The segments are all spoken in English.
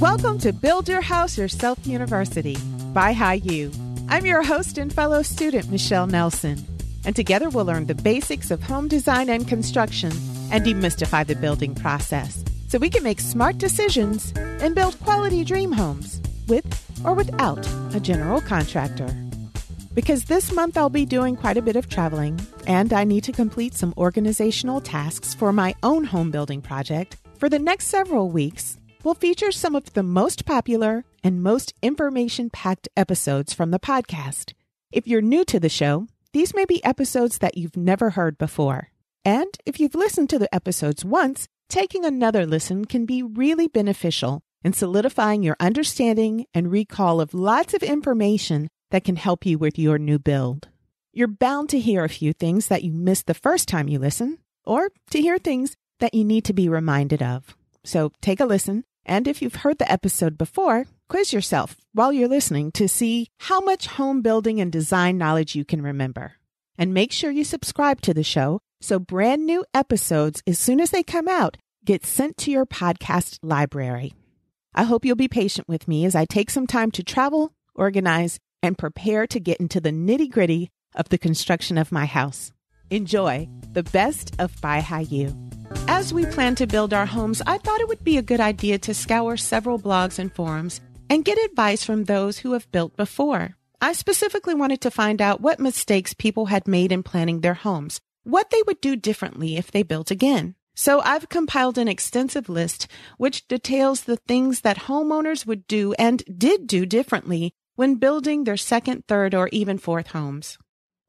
Welcome to Build Your House Yourself University by HiU. I'm your host and fellow student, Michelle Nelson, and together we'll learn the basics of home design and construction and demystify the building process so we can make smart decisions and build quality dream homes with or without a general contractor. Because this month I'll be doing quite a bit of traveling, and I need to complete some organizational tasks for my own home building project. For the next several weeks, we'll feature some of the most popular and most information packed episodes from the podcast. If you're new to the show, these may be episodes that you've never heard before. And if you've listened to the episodes once, taking another listen can be really beneficial in solidifying your understanding and recall of lots of information that can help you with your new build. You're bound to hear a few things that you missed the first time you listen, or to hear things that you need to be reminded of. So take a listen, and if you've heard the episode before, quiz yourself while you're listening to see how much home building and design knowledge you can remember. And make sure you subscribe to the show so brand new episodes, as soon as they come out, get sent to your podcast library. I hope you'll be patient with me as I take some time to travel, organize, and prepare to get into the nitty gritty of the construction of my house. Enjoy the best of Buy High You. As we plan to build our homes, I thought it would be a good idea to scour several blogs and forums and get advice from those who have built before. I specifically wanted to find out what mistakes people had made in planning their homes, what they would do differently if they built again. So I've compiled an extensive list which details the things that homeowners would do and did do differently when building their second, third, or even fourth homes.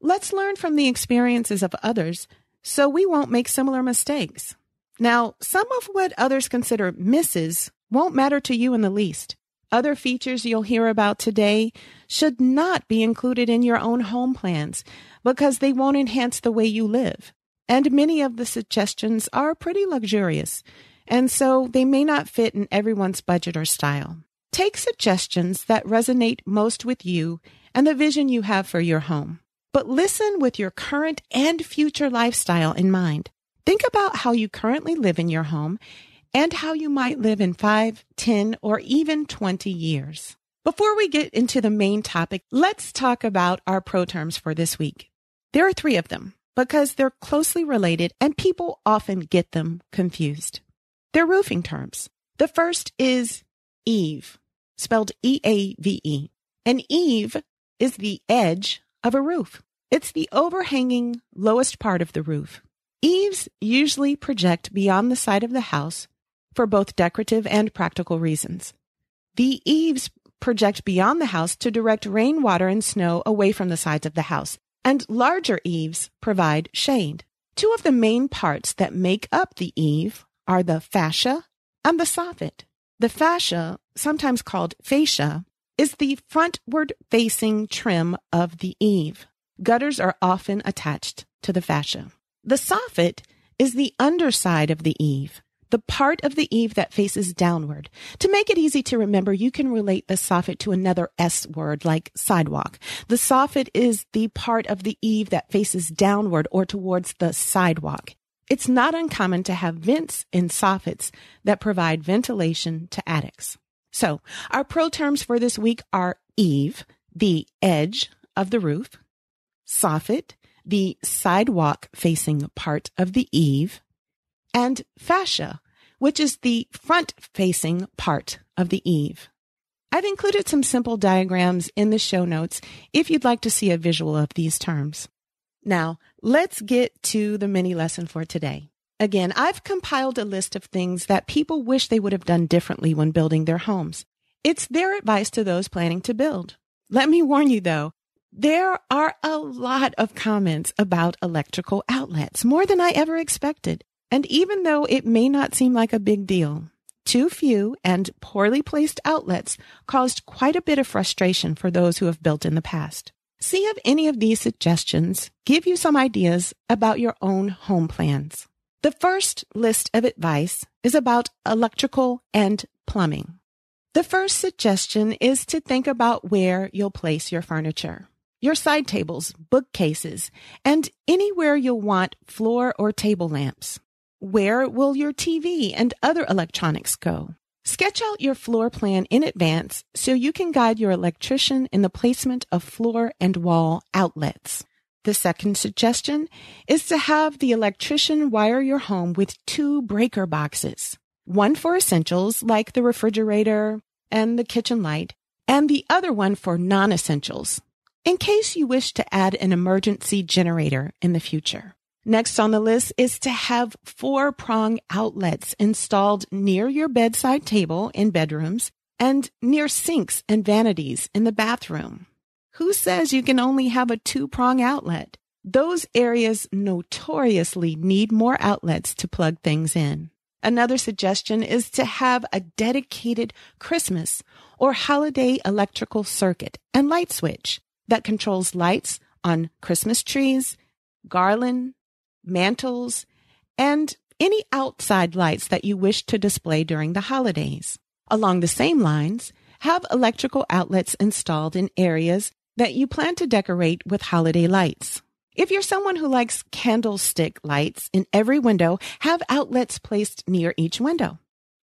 Let's learn from the experiences of others so we won't make similar mistakes. Now, some of what others consider misses won't matter to you in the least. Other features you'll hear about today should not be included in your own home plans because they won't enhance the way you live. And many of the suggestions are pretty luxurious, and so they may not fit in everyone's budget or style. Take suggestions that resonate most with you and the vision you have for your home. But listen with your current and future lifestyle in mind. Think about how you currently live in your home and how you might live in five, ten, or even 20 years. Before we get into the main topic, let's talk about our pro terms for this week. There are three of them because they're closely related and people often get them confused. They're roofing terms. The first is Eve spelled E A V E. An eave is the edge of a roof. It's the overhanging lowest part of the roof. Eaves usually project beyond the side of the house for both decorative and practical reasons. The eaves project beyond the house to direct rainwater and snow away from the sides of the house, and larger eaves provide shade. Two of the main parts that make up the eave are the fascia and the soffit. The fascia, sometimes called fascia, is the frontward facing trim of the eave. Gutters are often attached to the fascia. The soffit is the underside of the eave, the part of the eave that faces downward. To make it easy to remember, you can relate the soffit to another S word like sidewalk. The soffit is the part of the eave that faces downward or towards the sidewalk. It's not uncommon to have vents in soffits that provide ventilation to attics. So our pro terms for this week are eave, the edge of the roof, soffit, the sidewalk facing part of the eave, and fascia, which is the front facing part of the eave. I've included some simple diagrams in the show notes if you'd like to see a visual of these terms. Now, let's get to the mini lesson for today. Again, I've compiled a list of things that people wish they would have done differently when building their homes. It's their advice to those planning to build. Let me warn you though, there are a lot of comments about electrical outlets, more than I ever expected. And even though it may not seem like a big deal, too few and poorly placed outlets caused quite a bit of frustration for those who have built in the past. See if any of these suggestions give you some ideas about your own home plans. The first list of advice is about electrical and plumbing. The first suggestion is to think about where you'll place your furniture, your side tables, bookcases, and anywhere you'll want floor or table lamps. Where will your TV and other electronics go? Sketch out your floor plan in advance so you can guide your electrician in the placement of floor and wall outlets. The second suggestion is to have the electrician wire your home with two breaker boxes, one for essentials like the refrigerator and the kitchen light, and the other one for non essentials in case you wish to add an emergency generator in the future. Next on the list is to have four prong outlets installed near your bedside table in bedrooms and near sinks and vanities in the bathroom. Who says you can only have a two prong outlet? Those areas notoriously need more outlets to plug things in. Another suggestion is to have a dedicated Christmas or holiday electrical circuit and light switch that controls lights on Christmas trees, garland, mantles, and any outside lights that you wish to display during the holidays. Along the same lines, have electrical outlets installed in areas that you plan to decorate with holiday lights. If you're someone who likes candlestick lights in every window, have outlets placed near each window.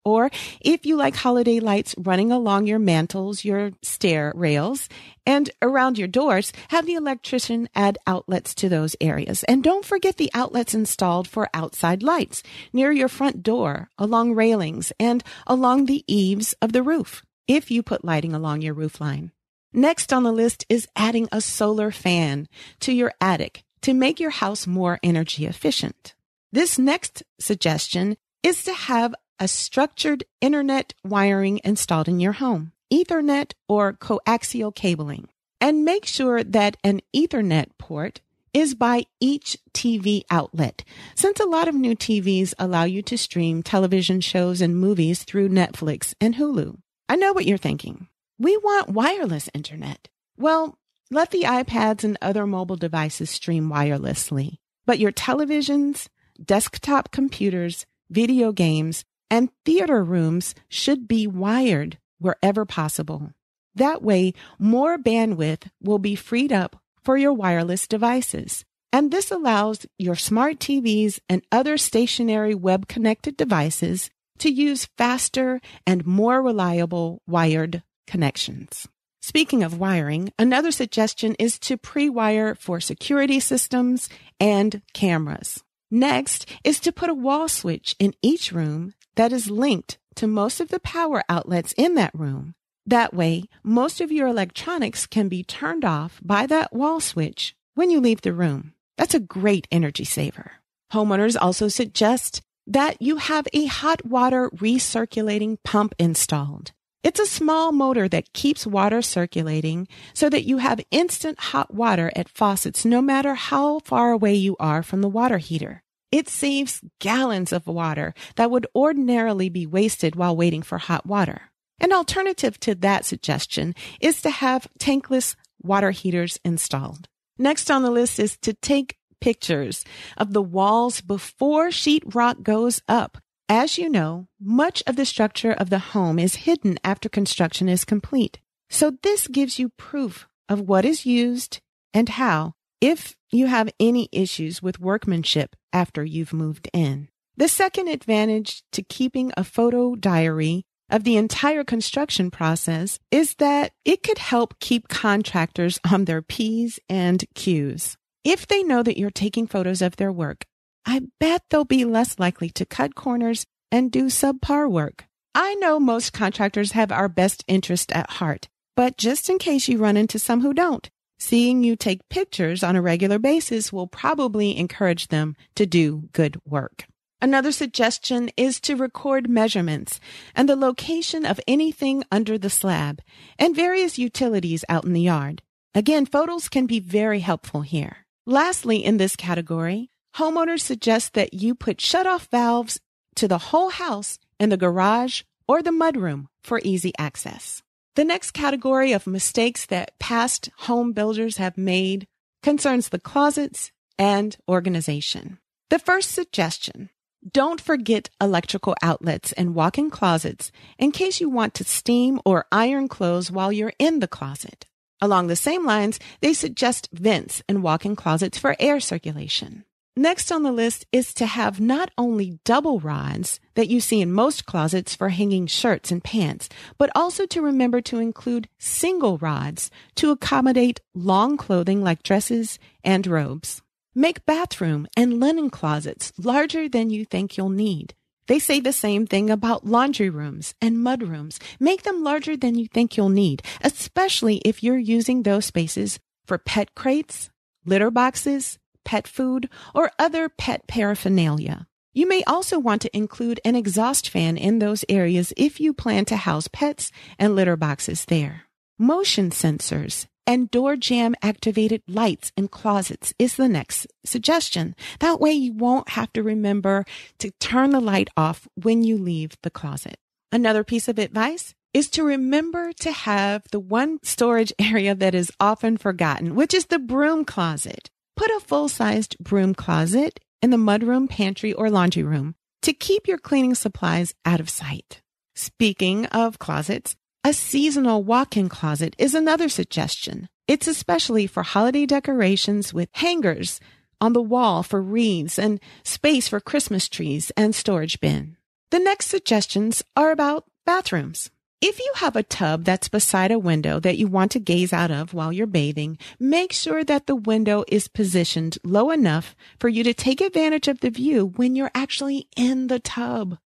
Or if you like holiday lights running along your mantels, your stair rails, and around your doors, have the electrician add outlets to those areas. And don't forget the outlets installed for outside lights near your front door, along railings, and along the eaves of the roof, if you put lighting along your roof line, Next on the list is adding a solar fan to your attic to make your house more energy efficient. This next suggestion is to have a structured internet wiring installed in your home, Ethernet or coaxial cabling, and make sure that an Ethernet port is by each TV outlet. Since a lot of new TVs allow you to stream television shows and movies through Netflix and Hulu. I know what you're thinking. We want wireless internet. Well, let the iPads and other mobile devices stream wirelessly, but your televisions, desktop computers, video games, and theater rooms should be wired wherever possible. That way, more bandwidth will be freed up for your wireless devices. And this allows your smart TVs and other stationary web connected devices to use faster and more reliable wired connections. Speaking of wiring, another suggestion is to pre wire for security systems and cameras. Next is to put a wall switch in each room that is linked to most of the power outlets in that room. That way, most of your electronics can be turned off by that wall switch when you leave the room. That's a great energy saver. Homeowners also suggest that you have a hot water recirculating pump installed. It's a small motor that keeps water circulating so that you have instant hot water at faucets no matter how far away you are from the water heater. It saves gallons of water that would ordinarily be wasted while waiting for hot water. An alternative to that suggestion is to have tankless water heaters installed. Next on the list is to take pictures of the walls before sheetrock goes up. As you know, much of the structure of the home is hidden after construction is complete. So this gives you proof of what is used and how if you have any issues with workmanship after you've moved in. The second advantage to keeping a photo diary of the entire construction process is that it could help keep contractors on their P's and Q's. If they know that you're taking photos of their work, I bet they'll be less likely to cut corners and do subpar work. I know most contractors have our best interest at heart, but just in case you run into some who don't, Seeing you take pictures on a regular basis will probably encourage them to do good work. Another suggestion is to record measurements and the location of anything under the slab and various utilities out in the yard. Again, photos can be very helpful here. Lastly, in this category, homeowners suggest that you put shutoff valves to the whole house in the garage or the mudroom for easy access. The next category of mistakes that past home builders have made concerns the closets and organization. The first suggestion don't forget electrical outlets and walk in closets in case you want to steam or iron clothes while you're in the closet. Along the same lines, they suggest vents and walk in closets for air circulation. Next on the list is to have not only double rods that you see in most closets for hanging shirts and pants, but also to remember to include single rods to accommodate long clothing like dresses and robes. Make bathroom and linen closets larger than you think you'll need. They say the same thing about laundry rooms and mud rooms. Make them larger than you think you'll need, especially if you're using those spaces for pet crates, litter boxes, pet food, or other pet paraphernalia. You may also want to include an exhaust fan in those areas if you plan to house pets and litter boxes there. Motion sensors and door jam activated lights in closets is the next suggestion. That way you won't have to remember to turn the light off when you leave the closet. Another piece of advice is to remember to have the one storage area that is often forgotten, which is the broom closet. Put a full sized broom closet in the mudroom, pantry, or laundry room to keep your cleaning supplies out of sight. Speaking of closets, a seasonal walk in closet is another suggestion. It's especially for holiday decorations with hangers on the wall for wreaths and space for Christmas trees and storage bin. The next suggestions are about bathrooms. If you have a tub that's beside a window that you want to gaze out of while you're bathing, make sure that the window is positioned low enough for you to take advantage of the view when you're actually in the tub.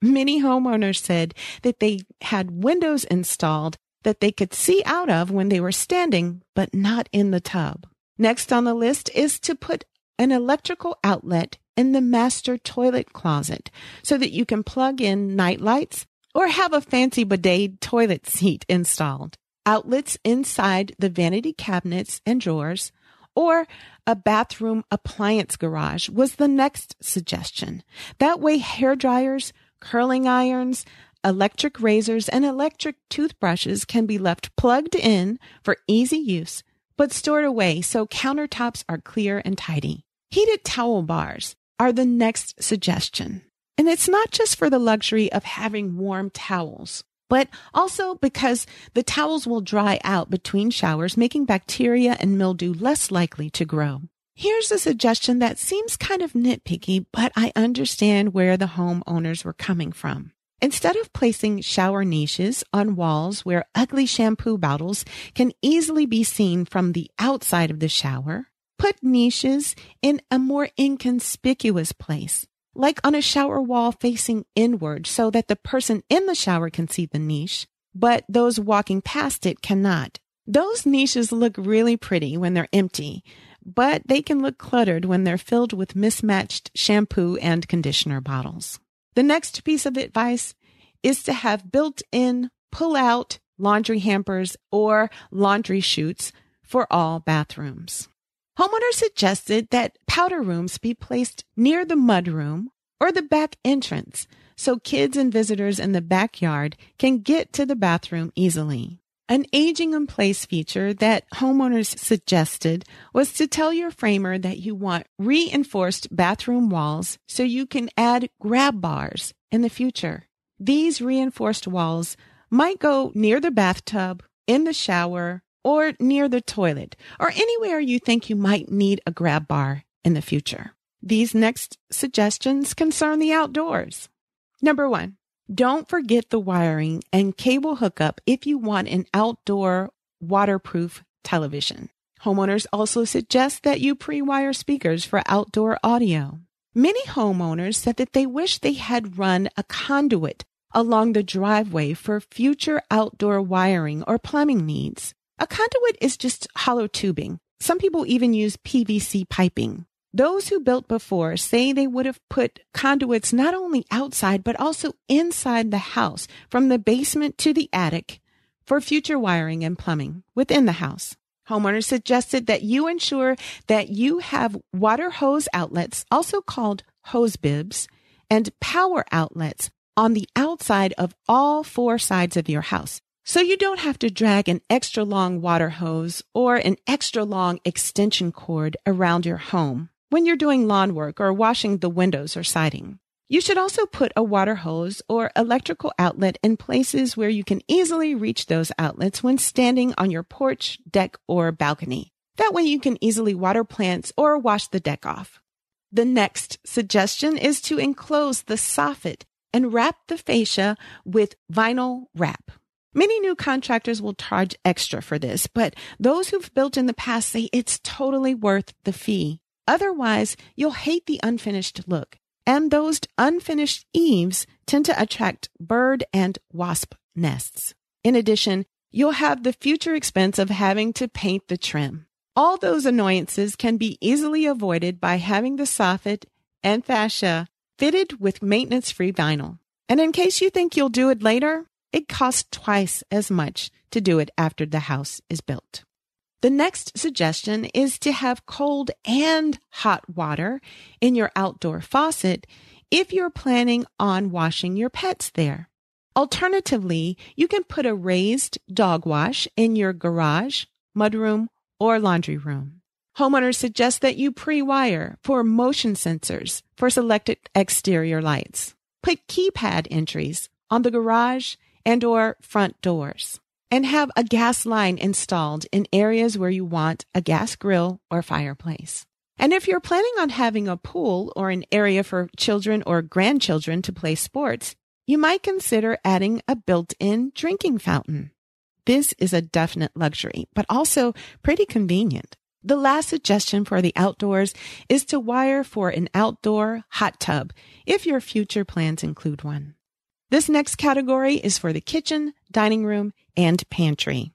Many homeowners said that they had windows installed that they could see out of when they were standing, but not in the tub. Next on the list is to put an electrical outlet in the master toilet closet so that you can plug in night lights or have a fancy bidet toilet seat installed, outlets inside the vanity cabinets and drawers, or a bathroom appliance garage was the next suggestion. That way, hair dryers, curling irons, electric razors, and electric toothbrushes can be left plugged in for easy use, but stored away so countertops are clear and tidy. Heated towel bars are the next suggestion. And it's not just for the luxury of having warm towels, but also because the towels will dry out between showers, making bacteria and mildew less likely to grow. Here's a suggestion that seems kind of nitpicky, but I understand where the homeowners were coming from. Instead of placing shower niches on walls where ugly shampoo bottles can easily be seen from the outside of the shower, put niches in a more inconspicuous place like on a shower wall facing inward so that the person in the shower can see the niche, but those walking past it cannot. Those niches look really pretty when they're empty, but they can look cluttered when they're filled with mismatched shampoo and conditioner bottles. The next piece of advice is to have built in pull out laundry hampers or laundry chutes for all bathrooms homeowners suggested that powder rooms be placed near the mudroom or the back entrance so kids and visitors in the backyard can get to the bathroom easily. An aging in place feature that homeowners suggested was to tell your framer that you want reinforced bathroom walls so you can add grab bars in the future. These reinforced walls might go near the bathtub, in the shower, or near the toilet or anywhere you think you might need a grab bar in the future. These next suggestions concern the outdoors. Number one, don't forget the wiring and cable hookup if you want an outdoor waterproof television. Homeowners also suggest that you pre wire speakers for outdoor audio. Many homeowners said that they wish they had run a conduit along the driveway for future outdoor wiring or plumbing needs. A conduit is just hollow tubing. Some people even use PVC piping. Those who built before say they would have put conduits not only outside, but also inside the house from the basement to the attic for future wiring and plumbing within the house. Homeowners suggested that you ensure that you have water hose outlets, also called hose bibs, and power outlets on the outside of all four sides of your house. So you don't have to drag an extra long water hose or an extra long extension cord around your home when you're doing lawn work or washing the windows or siding. You should also put a water hose or electrical outlet in places where you can easily reach those outlets when standing on your porch, deck, or balcony. That way you can easily water plants or wash the deck off. The next suggestion is to enclose the soffit and wrap the fascia with vinyl wrap. Many new contractors will charge extra for this, but those who've built in the past say it's totally worth the fee. Otherwise, you'll hate the unfinished look. And those unfinished eaves tend to attract bird and wasp nests. In addition, you'll have the future expense of having to paint the trim. All those annoyances can be easily avoided by having the soffit and fascia fitted with maintenance free vinyl. And in case you think you'll do it later, it costs twice as much to do it after the house is built. The next suggestion is to have cold and hot water in your outdoor faucet if you're planning on washing your pets there. Alternatively, you can put a raised dog wash in your garage, mudroom, or laundry room. Homeowners suggest that you pre-wire for motion sensors for selected exterior lights. Put keypad entries on the garage and or front doors and have a gas line installed in areas where you want a gas grill or fireplace. And if you're planning on having a pool or an area for children or grandchildren to play sports, you might consider adding a built-in drinking fountain. This is a definite luxury, but also pretty convenient. The last suggestion for the outdoors is to wire for an outdoor hot tub if your future plans include one. This next category is for the kitchen, dining room, and pantry.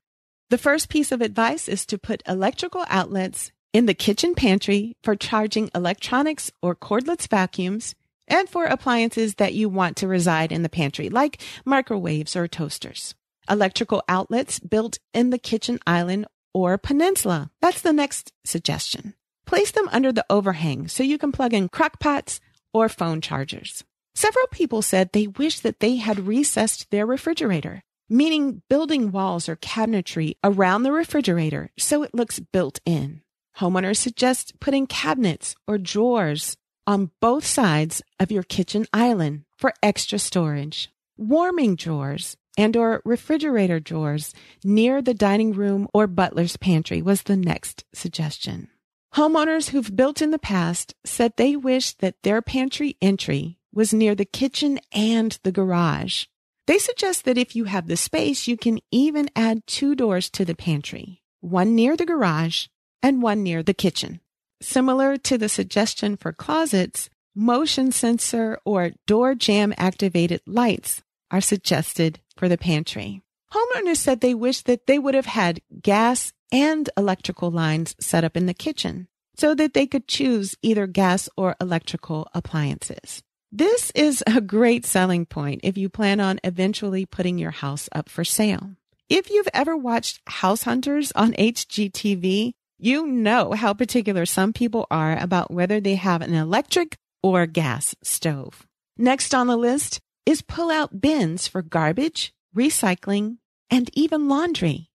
The first piece of advice is to put electrical outlets in the kitchen pantry for charging electronics or cordless vacuums and for appliances that you want to reside in the pantry, like microwaves or toasters. Electrical outlets built in the kitchen island or peninsula. That's the next suggestion. Place them under the overhang so you can plug in crock pots or phone chargers. Several people said they wish that they had recessed their refrigerator, meaning building walls or cabinetry around the refrigerator so it looks built in. Homeowners suggest putting cabinets or drawers on both sides of your kitchen island for extra storage. Warming drawers and or refrigerator drawers near the dining room or butler's pantry was the next suggestion. Homeowners who've built in the past said they wish that their pantry entry was near the kitchen and the garage. They suggest that if you have the space, you can even add two doors to the pantry, one near the garage and one near the kitchen. Similar to the suggestion for closets, motion sensor or door jam activated lights are suggested for the pantry. Homeowners said they wish that they would have had gas and electrical lines set up in the kitchen so that they could choose either gas or electrical appliances. This is a great selling point if you plan on eventually putting your house up for sale. If you've ever watched House Hunters on HGTV, you know how particular some people are about whether they have an electric or gas stove. Next on the list is pull out bins for garbage, recycling, and even laundry.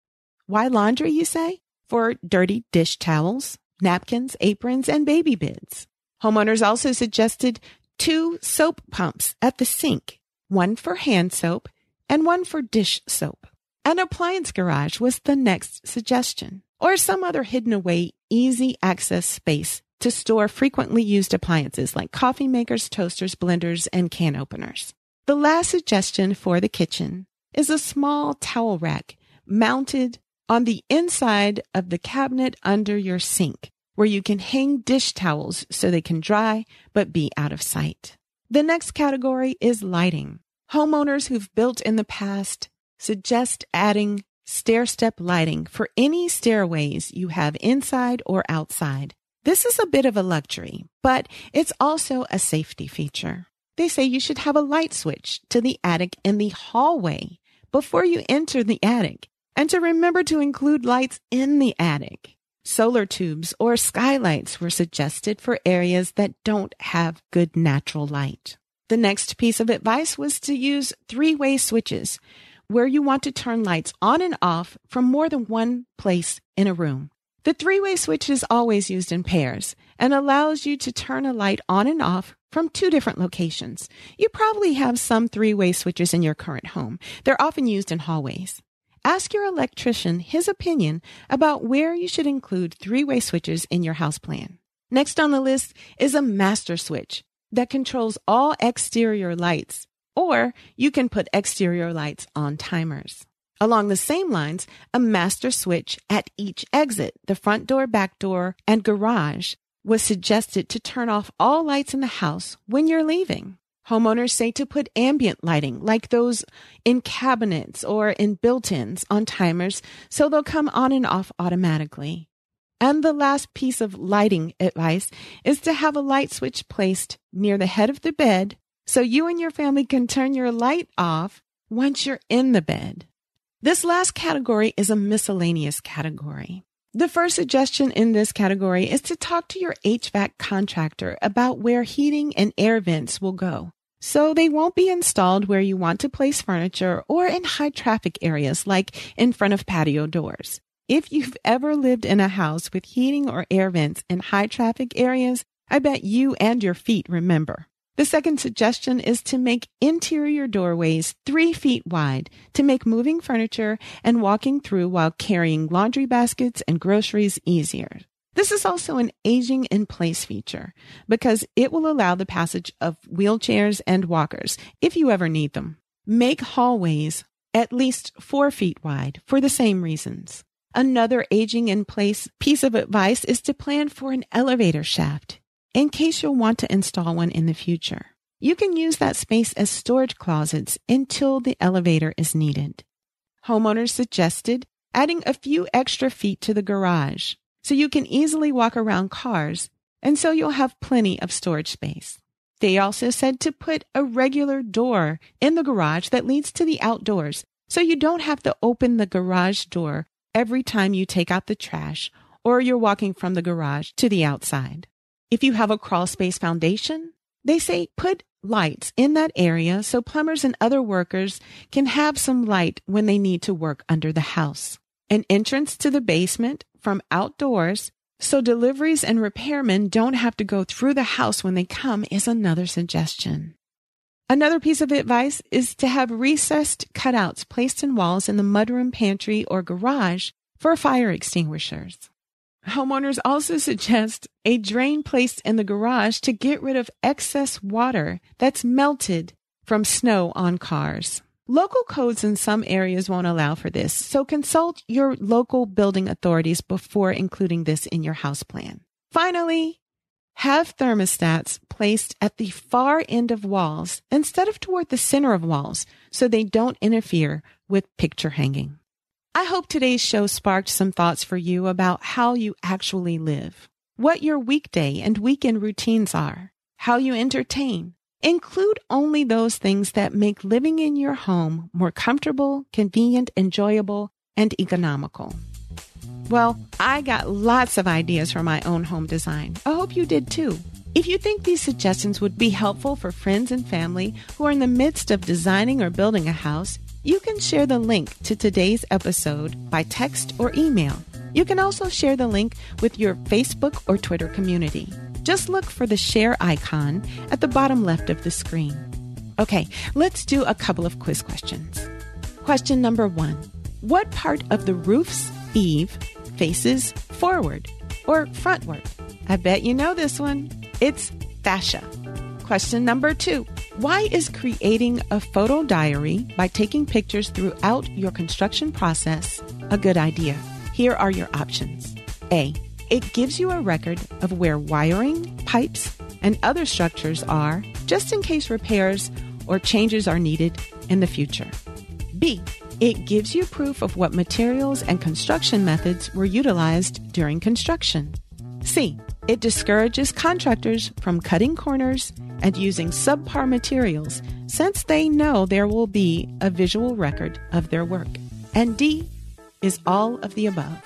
Why laundry, you say? For dirty dish towels, napkins, aprons, and baby bibs. Homeowners also suggested two soap pumps at the sink, one for hand soap and one for dish soap. An appliance garage was the next suggestion, or some other hidden away, easy access space to store frequently used appliances like coffee makers, toasters, blenders, and can openers. The last suggestion for the kitchen is a small towel rack mounted on the inside of the cabinet under your sink where you can hang dish towels so they can dry but be out of sight. The next category is lighting. Homeowners who've built in the past suggest adding stair step lighting for any stairways you have inside or outside. This is a bit of a luxury, but it's also a safety feature. They say you should have a light switch to the attic in the hallway before you enter the attic and to remember to include lights in the attic. Solar tubes or skylights were suggested for areas that don't have good natural light. The next piece of advice was to use three way switches where you want to turn lights on and off from more than one place in a room. The three way switch is always used in pairs and allows you to turn a light on and off from two different locations. You probably have some three way switches in your current home. They're often used in hallways. Ask your electrician his opinion about where you should include three way switches in your house plan. Next on the list is a master switch that controls all exterior lights, or you can put exterior lights on timers. Along the same lines, a master switch at each exit, the front door, back door, and garage, was suggested to turn off all lights in the house when you're leaving. Homeowners say to put ambient lighting like those in cabinets or in built-ins on timers so they'll come on and off automatically. And the last piece of lighting advice is to have a light switch placed near the head of the bed so you and your family can turn your light off once you're in the bed. This last category is a miscellaneous category. The first suggestion in this category is to talk to your HVAC contractor about where heating and air vents will go so they won't be installed where you want to place furniture or in high traffic areas like in front of patio doors. If you've ever lived in a house with heating or air vents in high traffic areas, I bet you and your feet remember. The second suggestion is to make interior doorways three feet wide to make moving furniture and walking through while carrying laundry baskets and groceries easier. This is also an aging in place feature because it will allow the passage of wheelchairs and walkers if you ever need them. Make hallways at least four feet wide for the same reasons. Another aging in place piece of advice is to plan for an elevator shaft in case you'll want to install one in the future. You can use that space as storage closets until the elevator is needed. Homeowners suggested adding a few extra feet to the garage so you can easily walk around cars, and so you'll have plenty of storage space. They also said to put a regular door in the garage that leads to the outdoors, so you don't have to open the garage door every time you take out the trash or you're walking from the garage to the outside. If you have a crawl space foundation, they say put lights in that area so plumbers and other workers can have some light when they need to work under the house. An entrance to the basement from outdoors, so deliveries and repairmen don't have to go through the house when they come is another suggestion. Another piece of advice is to have recessed cutouts placed in walls in the mudroom pantry or garage for fire extinguishers. Homeowners also suggest a drain placed in the garage to get rid of excess water that's melted from snow on cars. Local codes in some areas won't allow for this, so consult your local building authorities before including this in your house plan. Finally, have thermostats placed at the far end of walls instead of toward the center of walls so they don't interfere with picture hanging. I hope today's show sparked some thoughts for you about how you actually live, what your weekday and weekend routines are, how you entertain, Include only those things that make living in your home more comfortable, convenient, enjoyable, and economical. Well, I got lots of ideas for my own home design. I hope you did too. If you think these suggestions would be helpful for friends and family who are in the midst of designing or building a house, you can share the link to today's episode by text or email. You can also share the link with your Facebook or Twitter community. Just look for the share icon at the bottom left of the screen. Okay, let's do a couple of quiz questions. Question number one What part of the roof's eave faces forward or frontward? I bet you know this one. It's fascia. Question number two Why is creating a photo diary by taking pictures throughout your construction process a good idea? Here are your options A. It gives you a record of where wiring, pipes, and other structures are just in case repairs or changes are needed in the future. B. It gives you proof of what materials and construction methods were utilized during construction. C. It discourages contractors from cutting corners and using subpar materials since they know there will be a visual record of their work. And D is all of the above.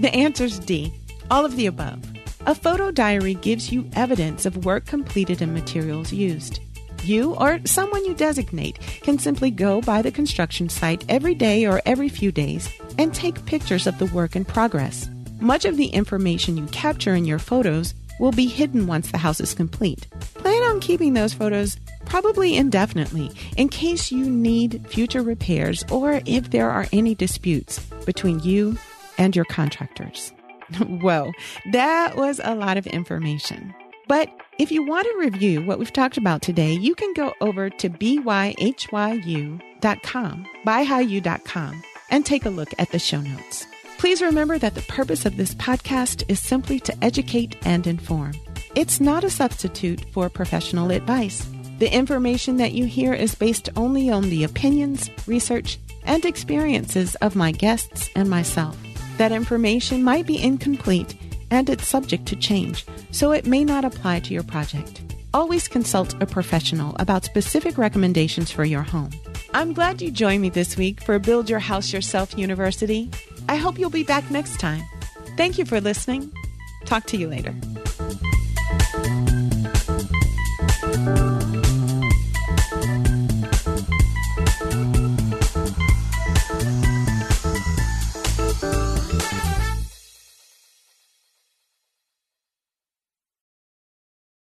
The answer is D, all of the above. A photo diary gives you evidence of work completed and materials used. You or someone you designate can simply go by the construction site every day or every few days and take pictures of the work in progress. Much of the information you capture in your photos will be hidden once the house is complete. Plan on keeping those photos probably indefinitely in case you need future repairs or if there are any disputes between you and your contractors. Whoa, that was a lot of information. But if you want to review what we've talked about today, you can go over to byhyu.com, byhyu.com, and take a look at the show notes. Please remember that the purpose of this podcast is simply to educate and inform. It's not a substitute for professional advice. The information that you hear is based only on the opinions, research, and experiences of my guests and myself. That information might be incomplete and it's subject to change, so it may not apply to your project. Always consult a professional about specific recommendations for your home. I'm glad you joined me this week for Build Your House Yourself University. I hope you'll be back next time. Thank you for listening. Talk to you later.